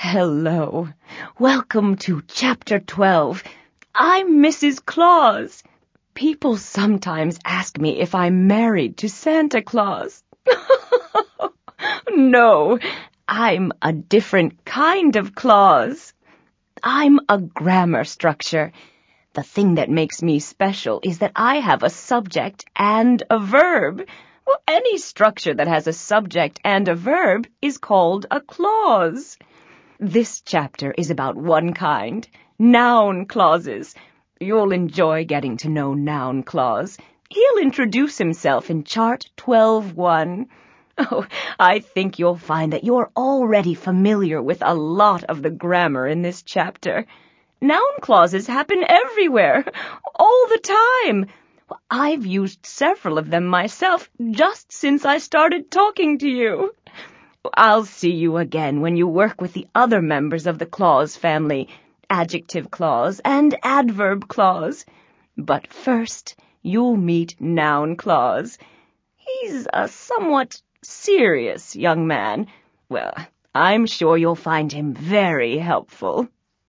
Hello. Welcome to Chapter 12. I'm Mrs. Claus. People sometimes ask me if I'm married to Santa Claus. no, I'm a different kind of Claus. I'm a grammar structure. The thing that makes me special is that I have a subject and a verb. Well, any structure that has a subject and a verb is called a clause. This chapter is about one kind, noun clauses. You'll enjoy getting to know noun clause. He'll introduce himself in chart 12-1. Oh, I think you'll find that you're already familiar with a lot of the grammar in this chapter. Noun clauses happen everywhere, all the time. I've used several of them myself just since I started talking to you. I'll see you again when you work with the other members of the clause family, adjective clause and adverb clause. But first, you'll meet noun clause. He's a somewhat serious young man. Well, I'm sure you'll find him very helpful.